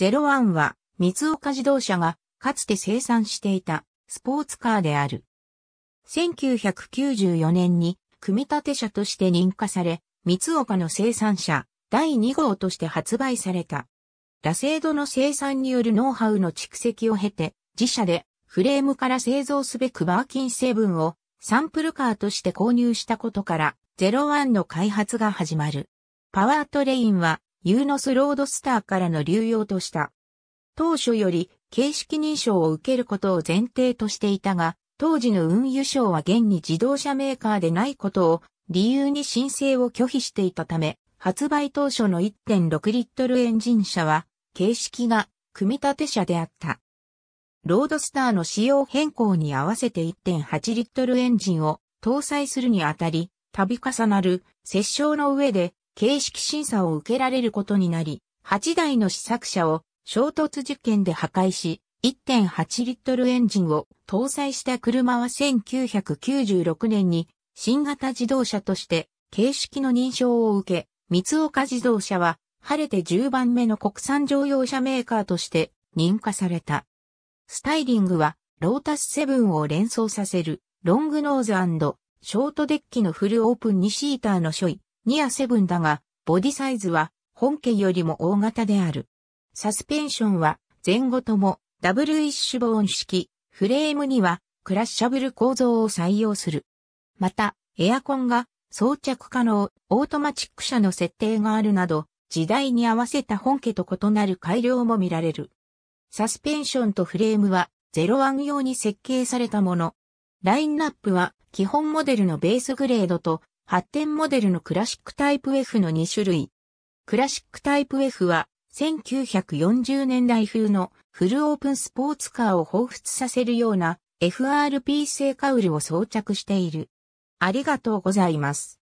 ゼロワンは、三岡自動車が、かつて生産していた、スポーツカーである。1994年に、組み立て車として認可され、三岡の生産者、第2号として発売された。ラセードの生産によるノウハウの蓄積を経て、自社でフレームから製造すべくバーキン成分をサンプルカーとして購入したことから、ゼロワンの開発が始まる。パワートレインはユーノスロードスターからの流用とした。当初より形式認証を受けることを前提としていたが、当時の運輸省は現に自動車メーカーでないことを理由に申請を拒否していたため、発売当初の1.6リットルエンジン車は、形式が組み立て車であった。ロードスターの仕様変更に合わせて1.8リットルエンジンを搭載するにあたり、度重なる折衝の上で形式審査を受けられることになり、8台の試作車を衝突実験で破壊し、1.8リットルエンジンを搭載した車は1996年に新型自動車として形式の認証を受け、三岡自動車は晴れて10番目の国産乗用車メーカーとして認可された。スタイリングはロータスセブンを連想させるロングノーズショートデッキのフルオープン2シーターの所位、ニアセブンだが、ボディサイズは本家よりも大型である。サスペンションは前後ともダブルイッシュボーン式、フレームにはクラッシャブル構造を採用する。また、エアコンが装着可能、オートマチック車の設定があるなど、時代に合わせた本家と異なる改良も見られる。サスペンションとフレームは01用に設計されたもの。ラインナップは基本モデルのベースグレードと発展モデルのクラシックタイプ F の2種類。クラシックタイプ F は1940年代風のフルオープンスポーツカーを彷彿させるような FRP 製カウルを装着している。ありがとうございます。